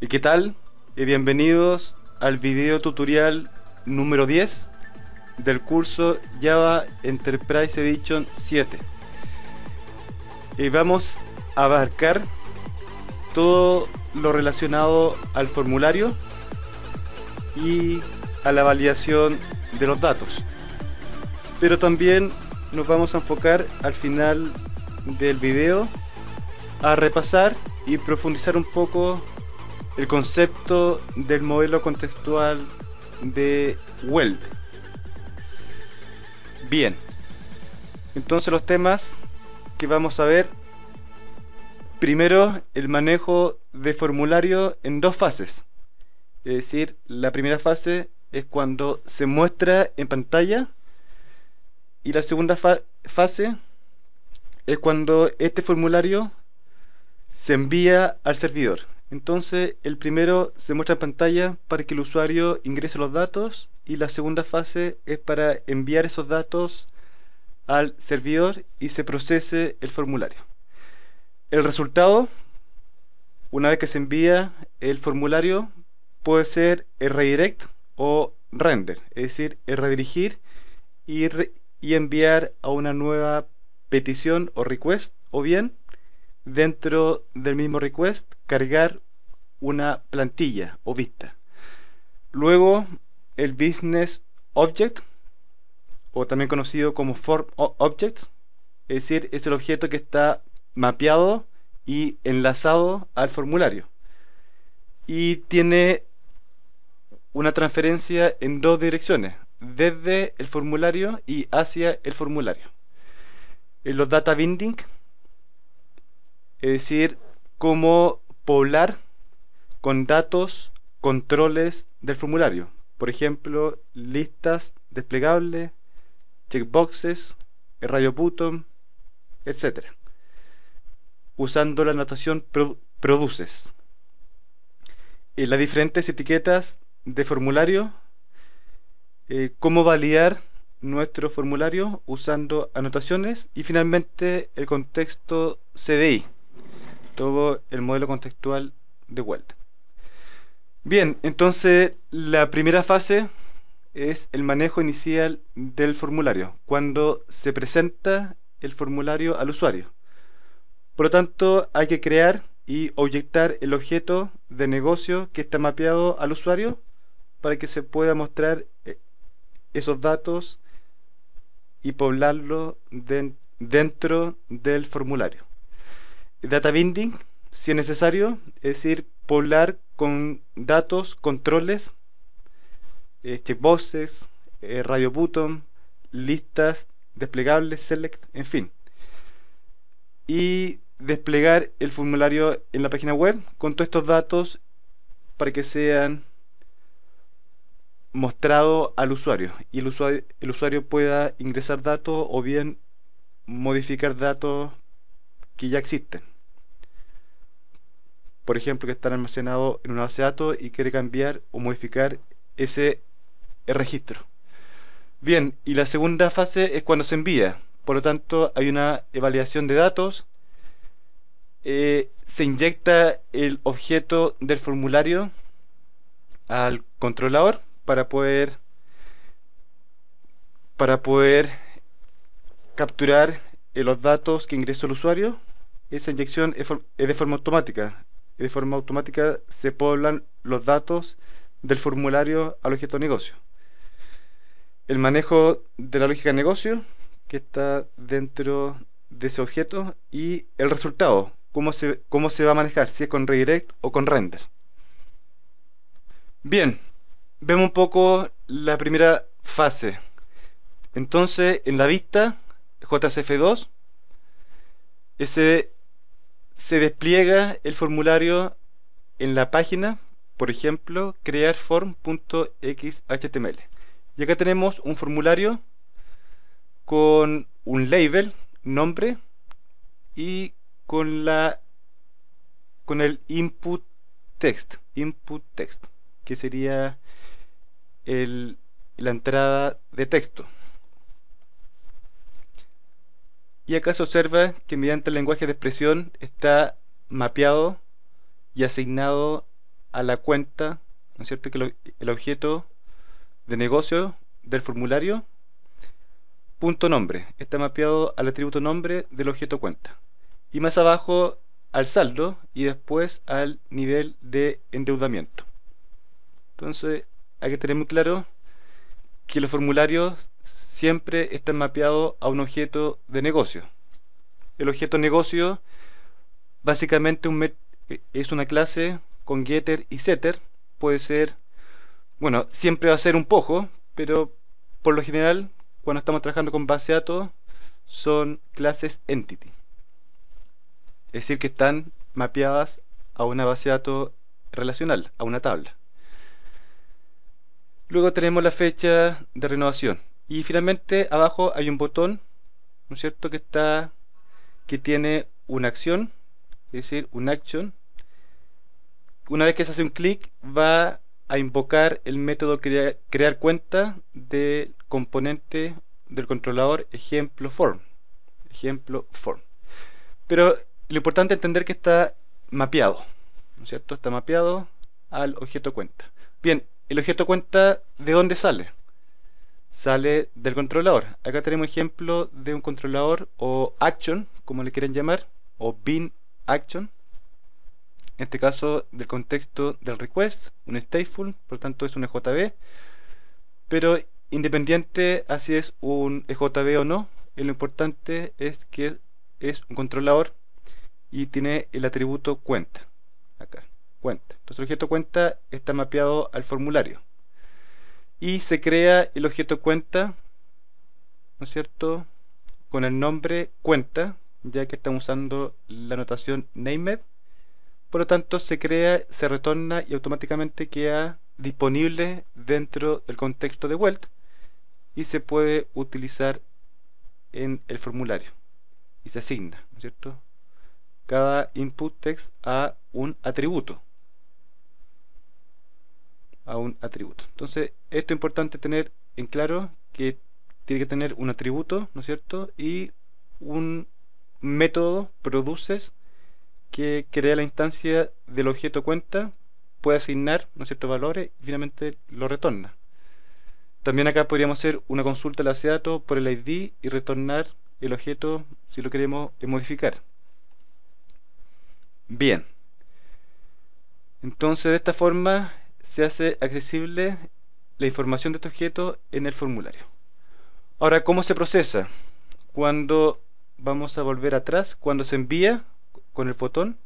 ¿Y qué tal? Y bienvenidos al video tutorial número 10 del curso Java Enterprise Edition 7. Y vamos a abarcar todo lo relacionado al formulario y a la validación de los datos. Pero también nos vamos a enfocar al final del video a repasar y profundizar un poco el concepto del modelo contextual de Weld. Bien. Entonces los temas que vamos a ver. Primero, el manejo de formulario en dos fases. Es decir, la primera fase es cuando se muestra en pantalla y la segunda fase es cuando este formulario se envía al servidor. Entonces, el primero se muestra en pantalla para que el usuario ingrese los datos y la segunda fase es para enviar esos datos al servidor y se procese el formulario. El resultado, una vez que se envía el formulario, puede ser el redirect o render, es decir, el redirigir y, y enviar a una nueva petición o request o bien dentro del mismo request cargar una plantilla o vista. Luego el business object o también conocido como form object, es decir, es el objeto que está mapeado y enlazado al formulario y tiene una transferencia en dos direcciones, desde el formulario y hacia el formulario. En los data binding es decir, cómo poblar con datos controles del formulario. Por ejemplo, listas desplegables, checkboxes, el radio button, etc. Usando la anotación produces. Y las diferentes etiquetas de formulario, eh, cómo validar nuestro formulario usando anotaciones y finalmente el contexto CDI todo el modelo contextual de vuelta. Bien, entonces la primera fase es el manejo inicial del formulario, cuando se presenta el formulario al usuario. Por lo tanto, hay que crear y obyectar el objeto de negocio que está mapeado al usuario para que se pueda mostrar eh, esos datos y poblarlo dentro del formulario. Data binding, si es necesario, es decir, poblar con datos, controles, eh, checkboxes, eh, radio button, listas desplegables, select, en fin. Y desplegar el formulario en la página web con todos estos datos para que sean mostrados al usuario y el usuario, el usuario pueda ingresar datos o bien modificar datos que ya existen. Por ejemplo, que están almacenados en una base de datos y quiere cambiar o modificar ese registro. Bien, y la segunda fase es cuando se envía. Por lo tanto, hay una evaluación de datos. Eh, se inyecta el objeto del formulario al controlador para poder para poder capturar los datos que ingresó el usuario esa inyección es, de forma automática. Y de forma automática se poblan los datos del formulario al objeto negocio. El manejo de la lógica de negocio que está dentro de ese objeto y el resultado, cómo se, cómo se va a manejar, si es con redirect o con render. Bien, vemos un poco la primera fase. Entonces, en la vista, JCF2, ese se despliega el formulario en la página, por ejemplo, crearform.xhtml. Y acá tenemos un formulario con un label, nombre, y con la con el input text, input text, que sería el, la entrada de texto. Y acá se observa que mediante el lenguaje de expresión está mapeado y asignado a la cuenta, ¿no es cierto?, que el objeto de negocio del formulario, punto nombre, está mapeado al atributo nombre del objeto cuenta. Y más abajo al saldo y después al nivel de endeudamiento. Entonces hay que tener muy claro que los formularios siempre están mapeados a un objeto de negocio. El objeto negocio básicamente eh, es una clase con getter y setter. Puede ser, bueno, siempre va a ser un poco, pero por lo general cuando estamos trabajando con base de datos son clases entity. Es decir, que están mapeadas a una base de datos relacional, a una tabla. Luego tenemos la fecha de renovación y finalmente abajo hay un botón ¿no es cierto? que está que tiene una acción es decir, un action una vez que se hace un clic va a invocar el método crear cuenta del componente del controlador ejemplo form ejemplo form pero lo importante es entender que está mapeado ¿no es cierto? está mapeado al objeto cuenta bien, el objeto cuenta ¿de dónde sale? sale del controlador. Acá tenemos ejemplo de un controlador o action, como le quieren llamar, o bin action. En este caso del contexto del request, un stateful, por lo tanto es un ejb, Pero independiente así es un EJB o no, eh, lo importante es que es un controlador y tiene el atributo cuenta. Acá, cuenta. Entonces el objeto cuenta está mapeado al formulario y se crea el objeto cuenta, ¿no es cierto? Con el nombre cuenta, ya que estamos usando la notación named. Por lo tanto, se crea, se retorna y automáticamente queda disponible dentro del contexto de Welt y se puede utilizar en el formulario y se asigna, ¿no es cierto? Cada input text a un atributo a un atributo. Entonces, esto es importante tener en claro que tiene que tener un atributo, ¿no es cierto? Y un método produces que crea la instancia del objeto cuenta, puede asignar, ¿no es cierto?, valores y finalmente lo retorna. También acá podríamos hacer una consulta al aceato por el ID y retornar el objeto si lo queremos modificar. Bien. Entonces de esta forma se hace accesible la información de este objeto en el formulario. Ahora, ¿cómo se procesa? Cuando vamos a volver atrás, cuando se envía con el fotón,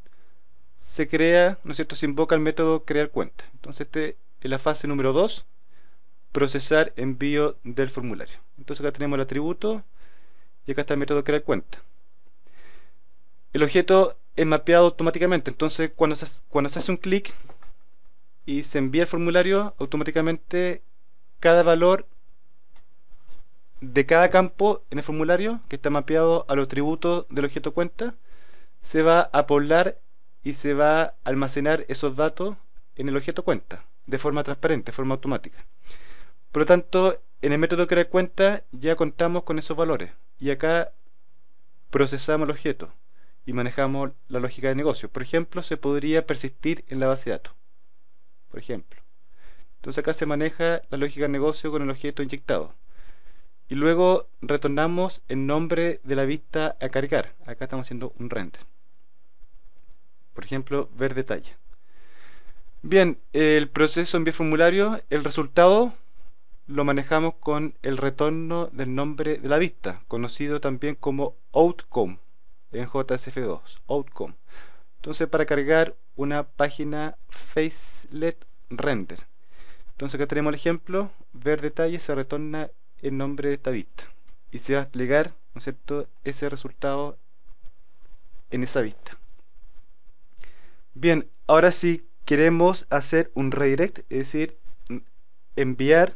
se crea, ¿no es cierto? Se invoca el método crear cuenta. Entonces, este es la fase número 2, procesar envío del formulario. Entonces, acá tenemos el atributo y acá está el método crear cuenta. El objeto es mapeado automáticamente, entonces cuando se hace un clic y se envía el formulario automáticamente cada valor de cada campo en el formulario que está mapeado a los atributos del objeto cuenta se va a poblar y se va a almacenar esos datos en el objeto cuenta de forma transparente, de forma automática. Por lo tanto, en el método crear cuenta ya contamos con esos valores y acá procesamos el objeto y manejamos la lógica de negocio. Por ejemplo, se podría persistir en la base de datos por ejemplo. Entonces acá se maneja la lógica de negocio con el objeto inyectado. Y luego retornamos el nombre de la vista a cargar. Acá estamos haciendo un render. Por ejemplo, ver detalle. Bien, el proceso envía formulario, el resultado lo manejamos con el retorno del nombre de la vista, conocido también como outcome en JSF2, outcome. Entonces para cargar una página Facelet Render. Entonces acá tenemos el ejemplo, ver detalles, se retorna el nombre de esta vista. Y se va a desplegar ese resultado en esa vista. Bien, ahora si queremos hacer un redirect, es decir, enviar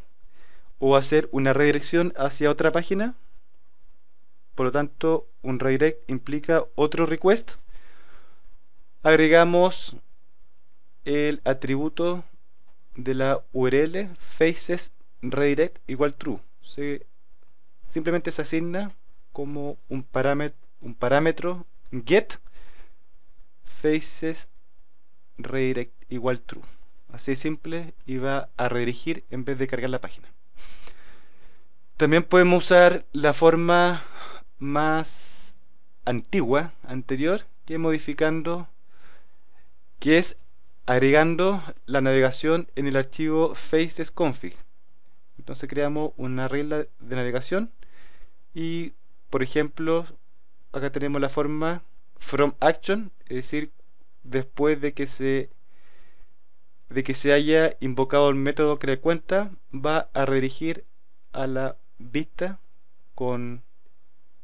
o hacer una redirección hacia otra página. Por lo tanto, un redirect implica otro request agregamos el atributo de la URL faces redirect igual true se, simplemente se asigna como un parámetro un parámetro get faces redirect igual true así simple y va a redirigir en vez de cargar la página también podemos usar la forma más antigua anterior que modificando que es agregando la navegación en el archivo faces-config. Entonces creamos una regla de navegación y, por ejemplo, acá tenemos la forma from action, es decir, después de que se de que se haya invocado el método crear cuenta va a redirigir a la vista con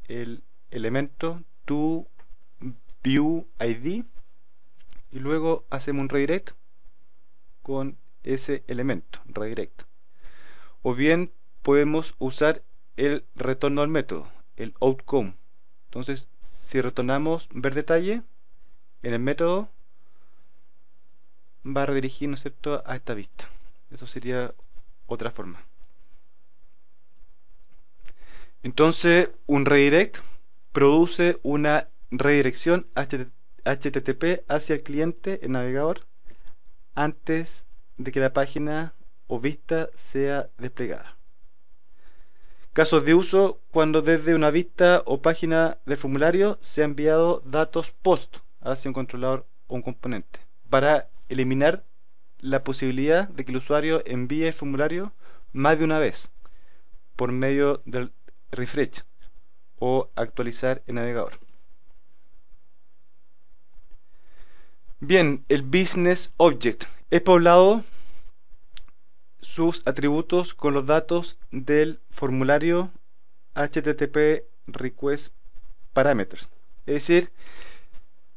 el elemento to view id y luego hacemos un redirect con ese elemento redirect o bien podemos usar el retorno al método el outcome entonces si retornamos ver detalle en el método va a redirigirnos ¿no a esta vista eso sería otra forma entonces un redirect produce una redirección HTTP HTTP hacia el cliente, el navegador, antes de que la página o vista sea desplegada. Casos de uso cuando desde una vista o página de formulario se ha enviado datos post hacia un controlador o un componente para eliminar la posibilidad de que el usuario envíe el formulario más de una vez por medio del refresh o actualizar el navegador. Bien, el Business Object he poblado sus atributos con los datos del formulario HTTP request parameters. Es decir,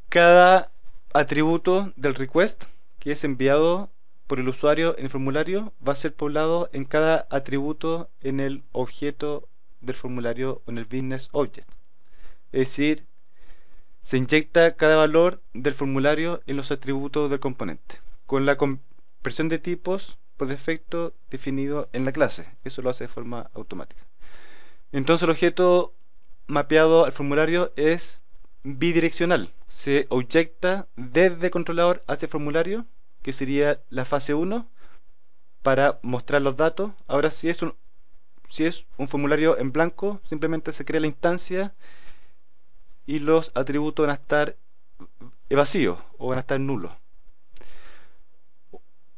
cada atributo del request que es enviado por el usuario en el formulario va a ser poblado en cada atributo en el objeto del formulario o en el business object. Es decir, se inyecta cada valor del formulario en los atributos del componente, con la compresión de tipos por defecto definido en la clase. Eso lo hace de forma automática. Entonces el objeto mapeado al formulario es bidireccional. Se inyecta desde controlador hacia formulario, que sería la fase 1, para mostrar los datos. Ahora si es un, si es un formulario en blanco, simplemente se crea la instancia y los atributos van a estar vacíos o van a estar nulos.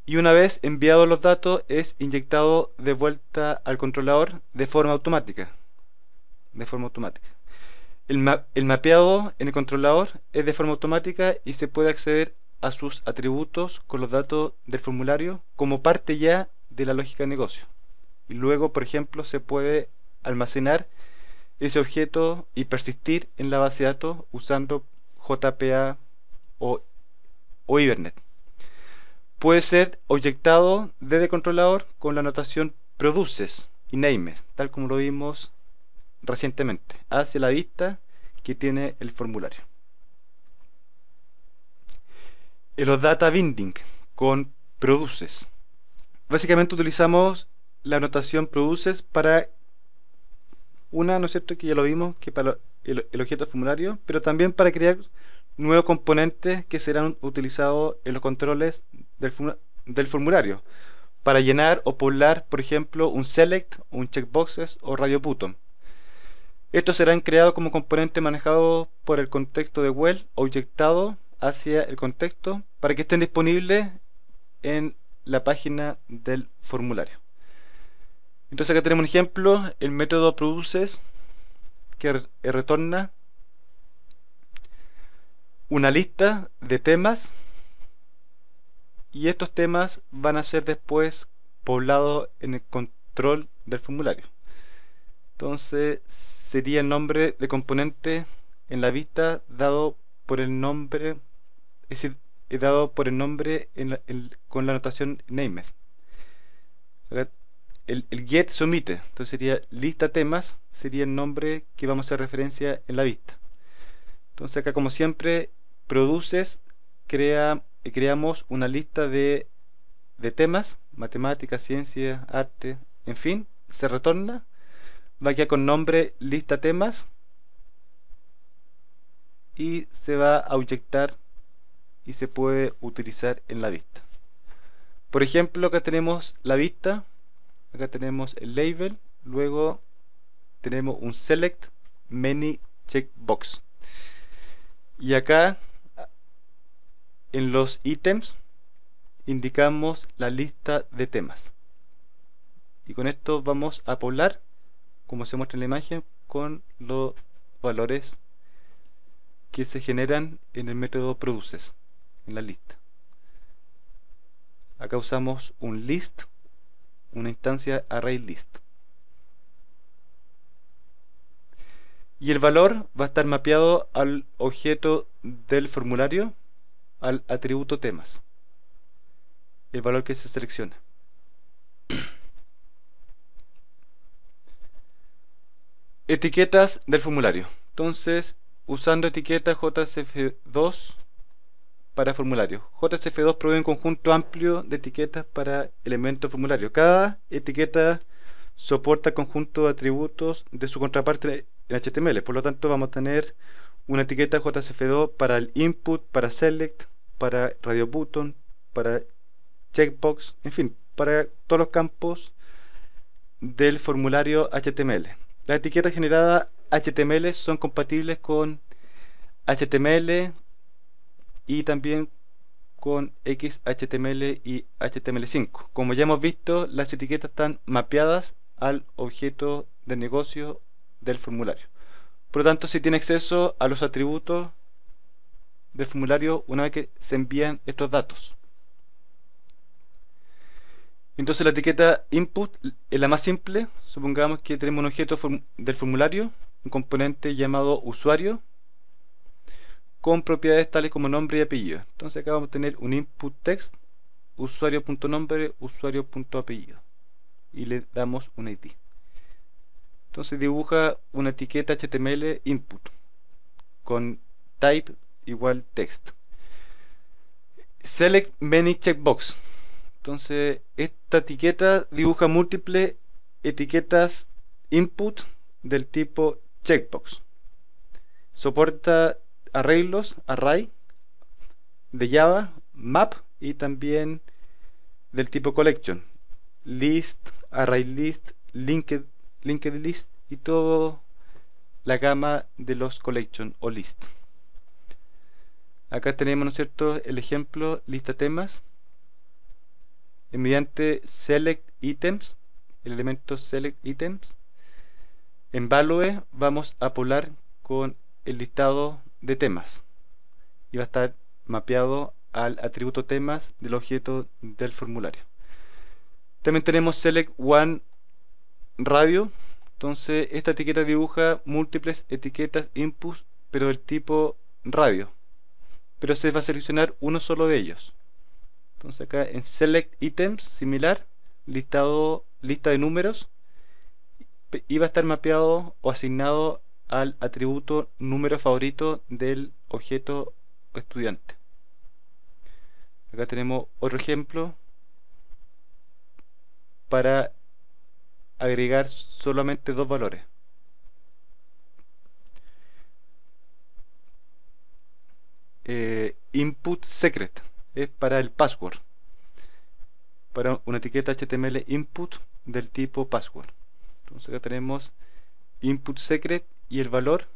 Y una vez enviados los datos es inyectado de vuelta al controlador de forma automática. De forma automática. El, el mapeado en el controlador es de forma automática y se puede acceder a sus atributos con los datos del formulario como parte ya de la lógica de negocio. Y luego, por ejemplo, se puede almacenar ese objeto y persistir en la base de datos usando JPA o, Hibernate. Puede ser objetado desde controlador con la anotación produces y name tal como lo vimos recientemente, hacia la vista que tiene el formulario. En los data binding con produces. Básicamente utilizamos la anotación produces para una, ¿no es cierto?, que ya lo vimos, que para el, objeto formulario, pero también para crear nuevos componentes que serán utilizados en los controles del, formulario, para llenar o poblar, por ejemplo, un select, un checkboxes o radio button. Estos serán creados como componentes manejados por el contexto de Well o hacia el contexto para que estén disponibles en la página del formulario. Entonces acá tenemos un ejemplo, el método produces que eh, retorna una lista de temas y estos temas van a ser después poblados en el control del formulario. Entonces sería el nombre de componente en la vista dado por el nombre, es eh, dado por el nombre con la notación name el, get se Entonces sería lista temas, sería el nombre que vamos a hacer referencia en la vista. Entonces acá como siempre, produces, crea, eh, creamos una lista de, de temas, matemáticas, ciencias, arte, en fin, se retorna, va aquí con nombre lista temas y se va a inyectar y se puede utilizar en la vista. Por ejemplo, acá tenemos la vista acá tenemos el label luego tenemos un select many checkbox y acá en los ítems indicamos la lista de temas y con esto vamos a poblar como se muestra en la imagen con los valores que se generan en el método produces en la lista acá usamos un list una instancia ArrayList. Y el valor va a estar mapeado al objeto del formulario, al atributo temas, el valor que se selecciona. Etiquetas del formulario. Entonces, usando etiqueta jf 2 para formularios. JCF2 provee un conjunto amplio de etiquetas para elementos formularios. Cada etiqueta soporta conjunto de atributos de su contraparte en HTML. Por lo tanto, vamos a tener una etiqueta JCF2 para el input, para select, para radio button, para checkbox, en fin, para todos los campos del formulario HTML. Las etiquetas generadas HTML son compatibles con HTML, y también con XHTML y HTML5. Como ya hemos visto, las etiquetas están mapeadas al objeto de negocio del formulario. Por lo tanto, si tiene acceso a los atributos del formulario una vez que se envían estos datos. Entonces la etiqueta input es la más simple. Supongamos que tenemos un objeto del formulario, un componente llamado usuario, con propiedades tales como nombre y apellido. Entonces acá vamos a tener un input text, usuario.nombre, usuario.apellido. Y le damos un ID. Entonces dibuja una etiqueta HTML input con type igual text. Select many checkbox. Entonces esta etiqueta dibuja múltiples etiquetas input del tipo checkbox. Soporta arreglos, array de Java, map y también del tipo collection, list, array list, linked, linked list y toda la gama de los collection o list. Acá tenemos, ¿no cierto?, el ejemplo lista temas. mediante select items, el elemento select items, en value vamos a poblar con el listado de temas y va a estar mapeado al atributo temas del objeto del formulario. También tenemos select one radio, entonces esta etiqueta dibuja múltiples etiquetas input pero del tipo radio, pero se va a seleccionar uno solo de ellos. Entonces acá en select items similar, listado lista de números y va a estar mapeado o asignado al atributo número favorito del objeto estudiante. Acá tenemos otro ejemplo para agregar solamente dos valores. Eh, input secret es para el password para una etiqueta html input del tipo password entonces acá tenemos input secret y el valor,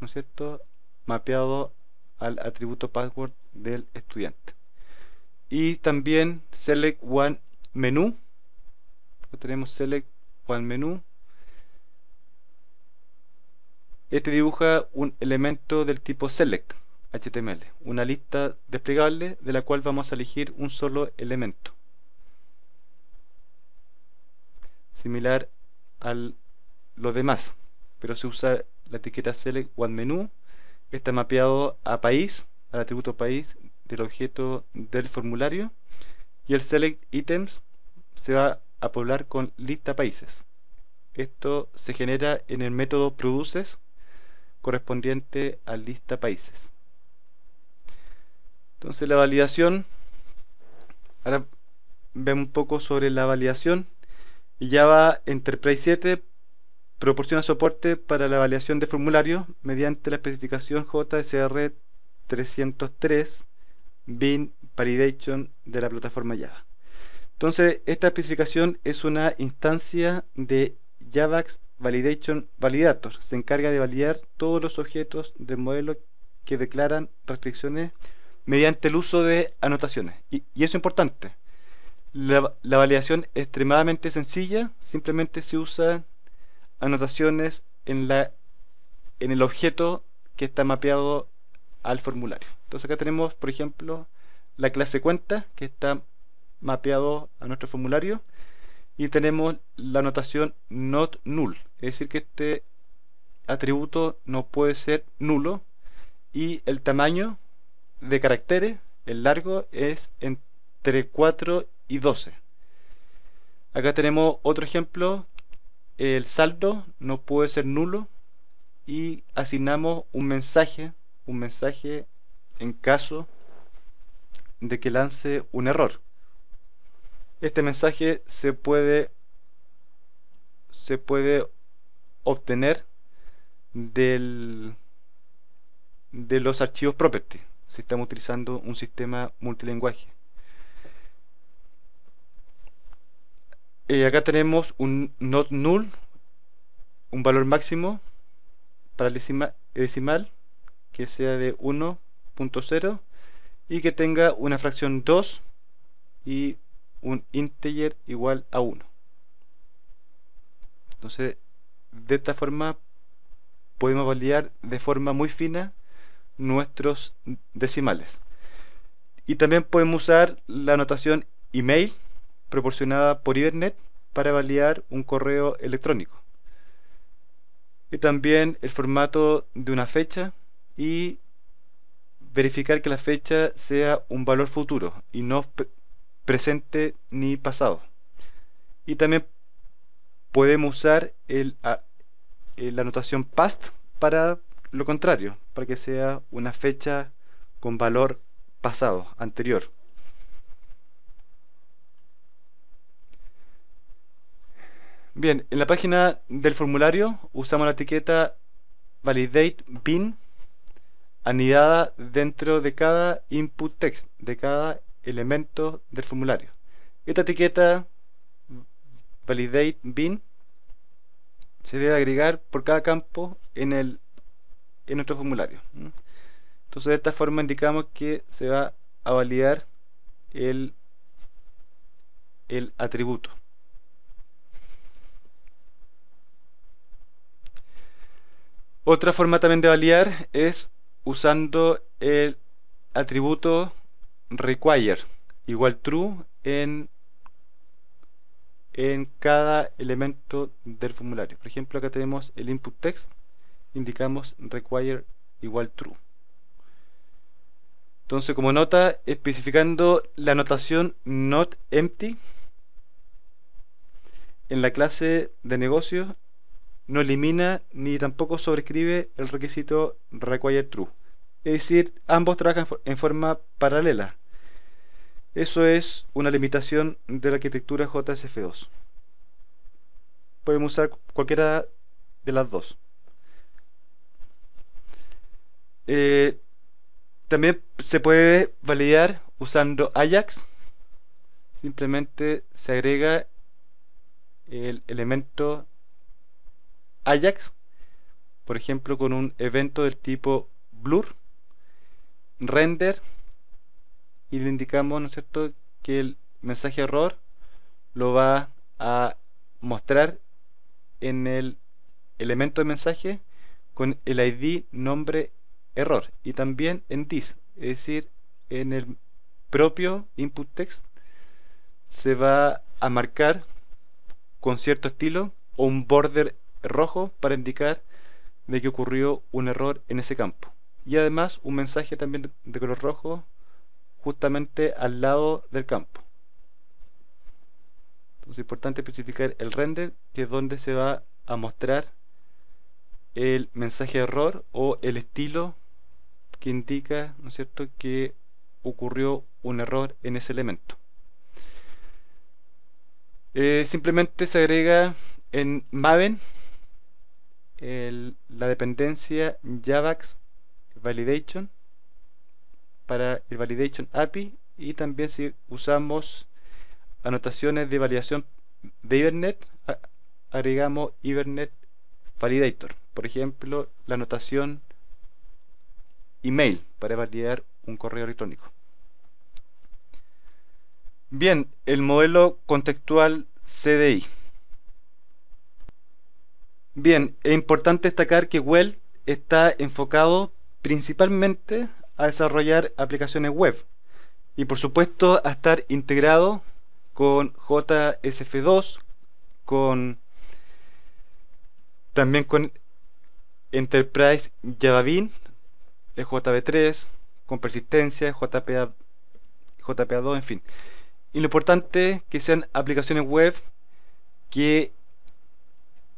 ¿no es cierto?, mapeado al atributo password del estudiante. Y también select one menú. Tenemos select one menú. Este dibuja un elemento del tipo select HTML, una lista desplegable de la cual vamos a elegir un solo elemento. Similar a los demás pero se usa la etiqueta select one menu está mapeado a país, al atributo país del objeto del formulario y el select items se va a poblar con lista países. Esto se genera en el método produces correspondiente a lista países. Entonces la validación, ahora ve un poco sobre la validación. y ya Java Enterprise 7 proporciona soporte para la validación de formularios mediante la especificación JSR 303 BIN Validation de la plataforma Java. Entonces, esta especificación es una instancia de JavaX Validation Validator. Se encarga de validar todos los objetos del modelo que declaran restricciones mediante el uso de anotaciones. Y, eso es importante. La, la, validación es extremadamente sencilla, simplemente se usa anotaciones en, la, en el objeto que está mapeado al formulario. Entonces acá tenemos, por ejemplo, la clase cuenta que está mapeado a nuestro formulario y tenemos la anotación not null, es decir que este atributo no puede ser nulo y el tamaño de caracteres, el largo, es entre 4 y 12. Acá tenemos otro ejemplo el saldo no puede ser nulo y asignamos un mensaje, un mensaje en caso de que lance un error. Este mensaje se puede se puede obtener del, de los archivos property si estamos utilizando un sistema multilingüe Eh, acá tenemos un not null, un valor máximo para el decimal, decimal que sea de 1.0 y que tenga una fracción 2 y un integer igual a 1. Entonces, de esta forma podemos validar de forma muy fina nuestros decimales. Y también podemos usar la notación email proporcionada por Ibernet para validar un correo electrónico. Y también el formato de una fecha y verificar que la fecha sea un valor futuro y no presente ni pasado. Y también podemos usar eh, la anotación past para lo contrario, para que sea una fecha con valor pasado, anterior. Bien, en la página del formulario usamos la etiqueta validate bin anidada dentro de cada input text, de cada elemento del formulario. Esta etiqueta validate bin se debe agregar por cada campo en, el, en nuestro formulario. Entonces de esta forma indicamos que se va a validar el, el atributo. Otra forma también de validar es usando el atributo require igual true en, en cada elemento del formulario. Por ejemplo, acá tenemos el input text, indicamos require igual true. Entonces, como nota, especificando la anotación not empty en la clase de negocios no elimina ni tampoco sobrescribe el requisito require true. Es decir, ambos trabajan en forma paralela. Eso es una limitación de la arquitectura JSF2. Podemos usar cualquiera de las dos. Eh, también se puede validar usando Ajax. Simplemente se agrega el elemento Ajax, por ejemplo con un evento del tipo blur, render, y le indicamos, ¿no es cierto?, que el mensaje error lo va a mostrar en el elemento de mensaje con el ID nombre error y también en this, es decir, en el propio input text se va a marcar con cierto estilo o un border rojo para indicar de que ocurrió un error en ese campo. Y además un mensaje también de color rojo justamente al lado del campo. es importante especificar el render, que es donde se va a mostrar el mensaje de error o el estilo que indica, ¿no es cierto?, que ocurrió un error en ese elemento. Eh, simplemente se agrega en Maven la dependencia Javax Validation para el Validation API y también si usamos anotaciones de validación de Ibernet, agregamos Ibernet Validator. Por ejemplo, la anotación email para validar un correo electrónico. Bien, el modelo contextual CDI. Bien, es importante destacar que Weld está enfocado principalmente a desarrollar aplicaciones web y por supuesto a estar integrado con JSF2, con también con Enterprise el JB3, con persistencia, JPA, 2 en fin. Y lo importante que sean aplicaciones web que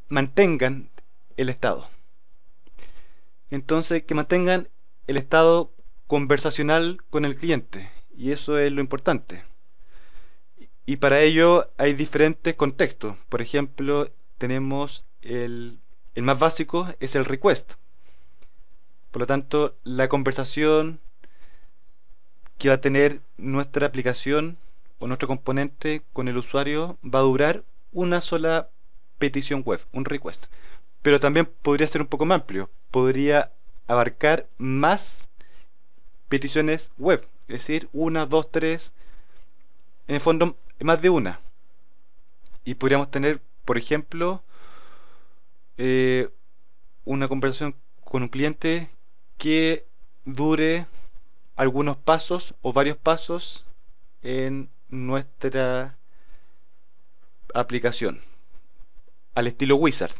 mantengan el estado. Entonces, que mantengan el estado conversacional con el cliente. Y eso es lo importante. Y para ello hay diferentes contextos. Por ejemplo, tenemos el, el más básico, es el request. Por lo tanto, la conversación que va a tener nuestra aplicación o nuestro componente con el usuario va a durar una sola petición web, un request. Pero también podría ser un poco más amplio, podría abarcar más peticiones web, es decir, una, dos, tres, en el fondo más de una. Y podríamos tener, por ejemplo, eh, una conversación con un cliente que dure algunos pasos o varios pasos en nuestra aplicación al estilo Wizard,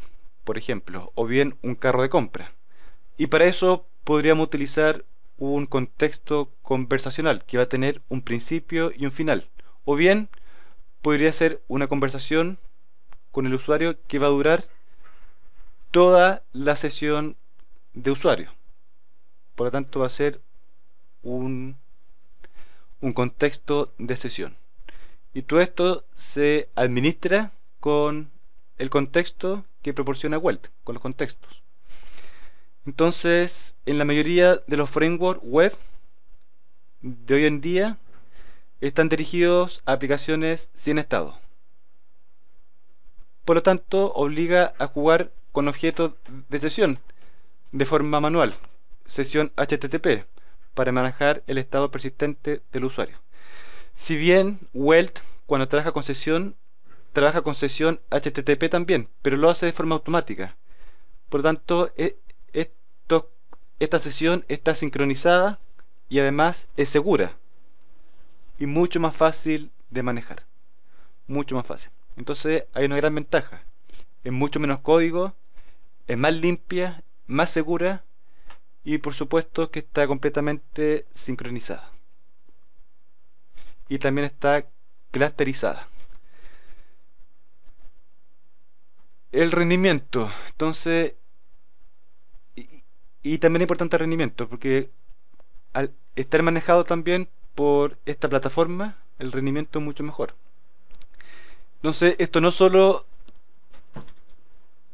por ejemplo, o bien un carro de compra. Y para eso podríamos utilizar un contexto conversacional que va a tener un principio y un final. O bien podría ser una conversación con el usuario que va a durar toda la sesión de usuario. Por lo tanto va a ser un, un contexto de sesión. Y todo esto se administra con el contexto que proporciona Welt, con los contextos. Entonces, en la mayoría de los frameworks web de hoy en día están dirigidos a aplicaciones sin estado. Por lo tanto, obliga a jugar con objetos de sesión de forma manual, sesión HTTP, para manejar el estado persistente del usuario. Si bien Welt, cuando trabaja con sesión, trabaja con sesión HTTP también, pero lo hace de forma automática. Por lo tanto, e, esto, esta sesión está sincronizada y además es segura y mucho más fácil de manejar. Mucho más fácil. Entonces hay una gran ventaja. Es mucho menos código, es más limpia, más segura y por supuesto que está completamente sincronizada. Y también está clusterizada. el rendimiento. Entonces, y, también importante el rendimiento, porque al estar manejado también por esta plataforma, el rendimiento es mucho mejor. Entonces, esto no solo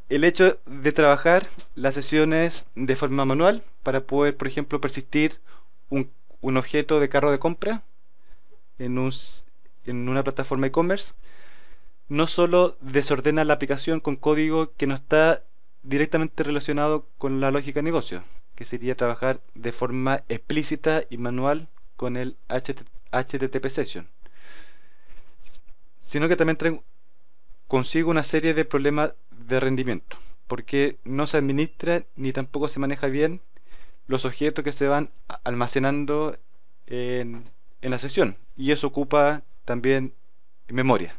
el hecho de trabajar las sesiones de forma manual para poder, por ejemplo, persistir un, un objeto de carro de compra en, un, en una plataforma e-commerce, no solo desordena la aplicación con código que no está directamente relacionado con la lógica de negocio, que sería trabajar de forma explícita y manual con el HTTP session, sino que también trae consigo una serie de problemas de rendimiento, porque no se administra ni tampoco se maneja bien los objetos que se van almacenando en, en la sesión, y eso ocupa también memoria.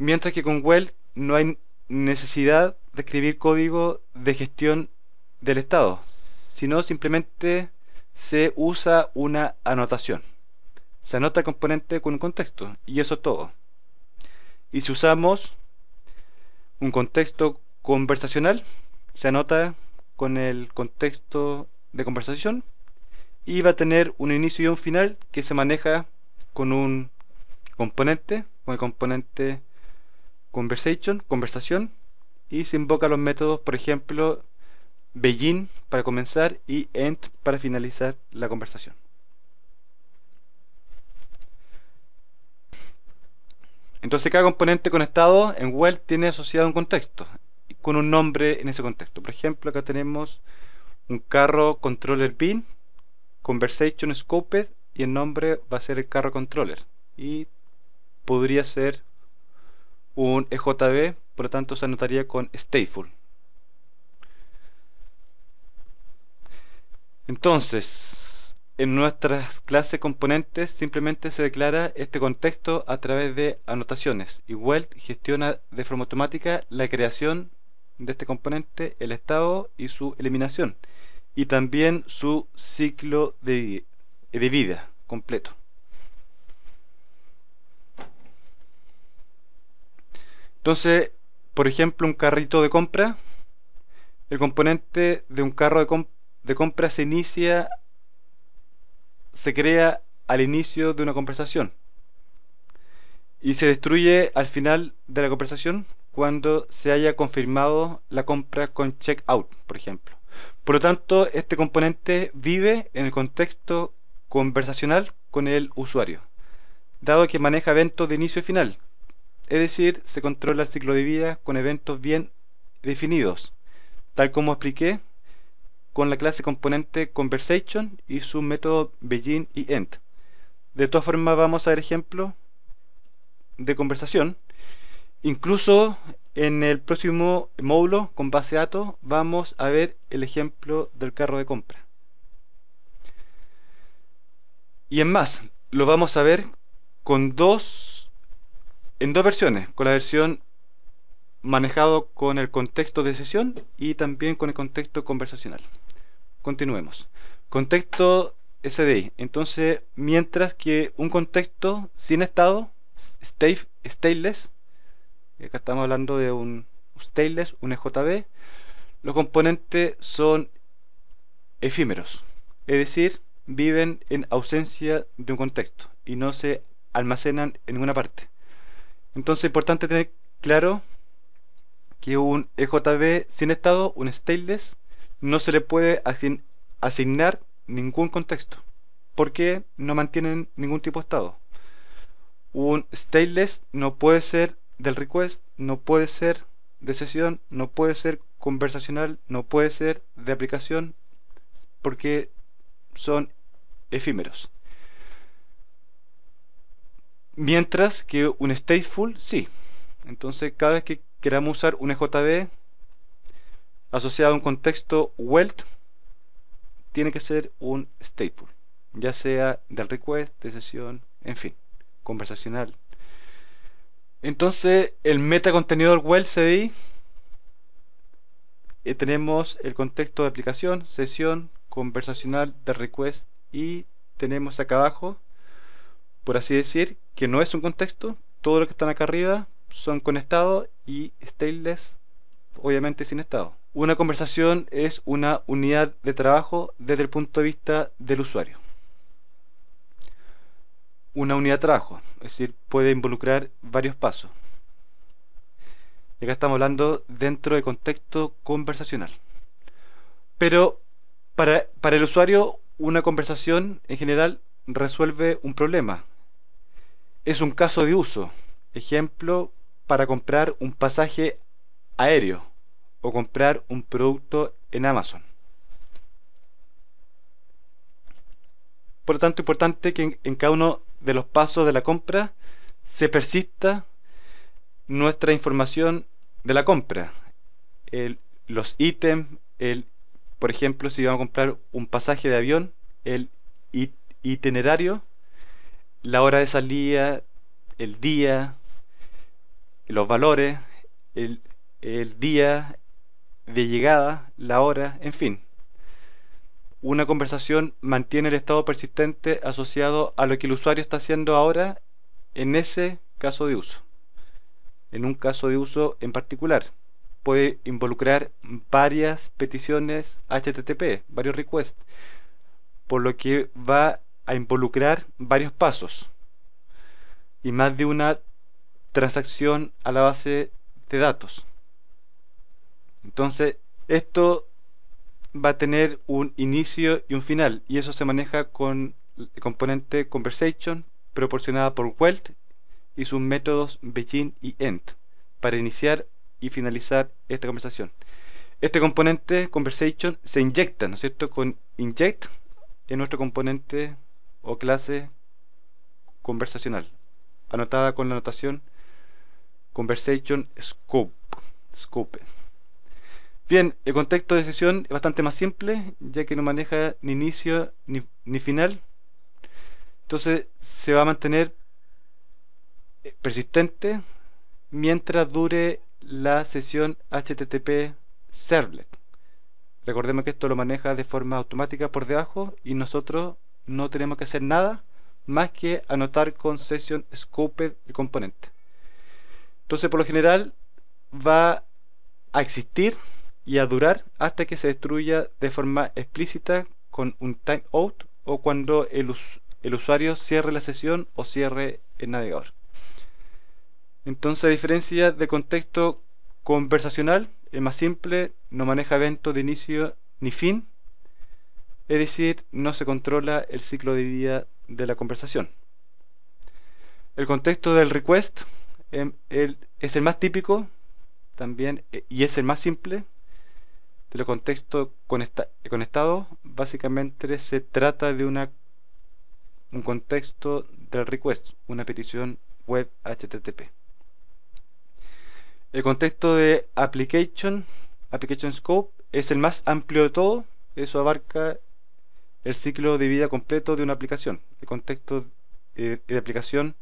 Mientras que con Weld no hay necesidad de escribir código de gestión del estado, sino simplemente se usa una anotación. Se anota el componente con un contexto y eso es todo. Y si usamos un contexto conversacional, se anota con el contexto de conversación y va a tener un inicio y un final que se maneja con un componente, con el componente conversation, conversación, y se invoca los métodos, por ejemplo, begin para comenzar y end para finalizar la conversación. Entonces cada componente conectado en Well tiene asociado un contexto, con un nombre en ese contexto. Por ejemplo, acá tenemos un carro controller bin, conversation scoped y el nombre va a ser el carro controller. Y podría ser un EJB, por lo tanto se anotaría con stateful. Entonces, en nuestras clases componentes simplemente se declara este contexto a través de anotaciones y WELD gestiona de forma automática la creación de este componente, el estado y su eliminación y también su ciclo de vida completo. Entonces, por ejemplo, un carrito de compra, el componente de un carro de, compra se inicia, se crea al inicio de una conversación y se destruye al final de la conversación cuando se haya confirmado la compra con checkout, por ejemplo. Por lo tanto, este componente vive en el contexto conversacional con el usuario, dado que maneja eventos de inicio y final, es decir, se controla el ciclo de vida con eventos bien definidos, tal como expliqué con la clase componente Conversation y su método Begin y End. De todas formas vamos a ver ejemplos de conversación. Incluso en el próximo módulo con base de datos vamos a ver el ejemplo del carro de compra. Y en más, lo vamos a ver con dos en dos versiones, con la versión manejado con el contexto de sesión y también con el contexto conversacional. Continuemos. Contexto SDI. Entonces, mientras que un contexto sin estado, stateless, acá estamos hablando de un stateless, un JB, los componentes son efímeros, es decir, viven en ausencia de un contexto y no se almacenan en ninguna parte. Entonces es importante tener claro que un EJB sin estado, un stateless, no se le puede asignar ningún contexto, porque no mantienen ningún tipo de estado. Un stateless no puede ser del request, no puede ser de sesión, no puede ser conversacional, no puede ser de aplicación, porque son efímeros. Mientras que un stateful sí. Entonces cada vez que queramos usar un jb asociado a un contexto welt, tiene que ser un stateful. Ya sea del request, de sesión, en fin, conversacional. Entonces el meta contenedor welt CDI eh, tenemos el contexto de aplicación, sesión, conversacional de request y tenemos acá abajo por así decir, que no es un contexto. Todo lo que están acá arriba son con estado y stateless, obviamente sin estado. Una conversación es una unidad de trabajo desde el punto de vista del usuario. Una unidad de trabajo, es decir, puede involucrar varios pasos. Y acá estamos hablando dentro del contexto conversacional. Pero para el usuario, una conversación en general resuelve un problema, es un caso de uso. Ejemplo, para comprar un pasaje aéreo o comprar un producto en Amazon. Por lo tanto, importante que en, cada uno de los pasos de la compra se persista nuestra información de la compra. los ítems, el, por ejemplo, si vamos a comprar un pasaje de avión, el itinerario la hora de salida, el día, los valores, el, día de llegada, la hora, en fin. Una conversación mantiene el estado persistente asociado a lo que el usuario está haciendo ahora en ese caso de uso. En un caso de uso en particular. Puede involucrar varias peticiones HTTP, varios requests, por lo que va a involucrar varios pasos y más de una transacción a la base de datos. Entonces, esto va a tener un inicio y un final y eso se maneja con el componente conversation proporcionada por Welt y sus métodos begin y end para iniciar y finalizar esta conversación. Este componente conversation se inyecta, ¿no es cierto?, con inject en nuestro componente o clase conversacional, anotada con la anotación Conversation Scope. scope. Bien, el contexto de sesión es bastante más simple, ya que no maneja ni inicio ni, ni final. Entonces se va a mantener eh, persistente mientras dure la sesión HTTP Servlet. Recordemos que esto lo maneja de forma automática por debajo y nosotros no tenemos que hacer nada más que anotar con session scope el componente. Entonces, por lo general, va a existir y a durar hasta que se destruya de forma explícita con un timeout o cuando el, usuario cierre la sesión o cierre el navegador. Entonces, a diferencia de contexto conversacional, es más simple, no maneja eventos de inicio ni fin, es decir, no se controla el ciclo de vida de la conversación. El contexto del request em, es el más típico también e, y es el más simple de los contextos conectados. Básicamente se trata de una, un contexto del request, una petición web HTTP. El contexto de application, application scope, es el más amplio de todo. Eso abarca el ciclo de vida completo de una aplicación. El contexto eh, de, aplicación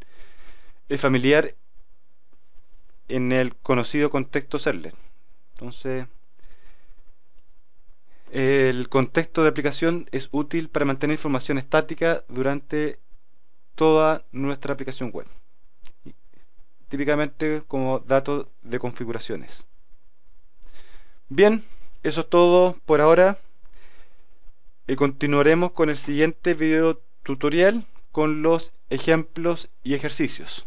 es familiar en el conocido contexto server. Entonces, el contexto de aplicación es útil para mantener información estática durante toda nuestra aplicación web. Típicamente como datos de configuraciones. Bien, eso es todo por ahora y continuaremos con el siguiente video tutorial con los ejemplos y ejercicios.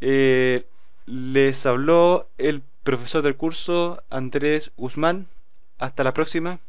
Eh, les habló el profesor del curso Andrés Guzmán. Hasta la próxima.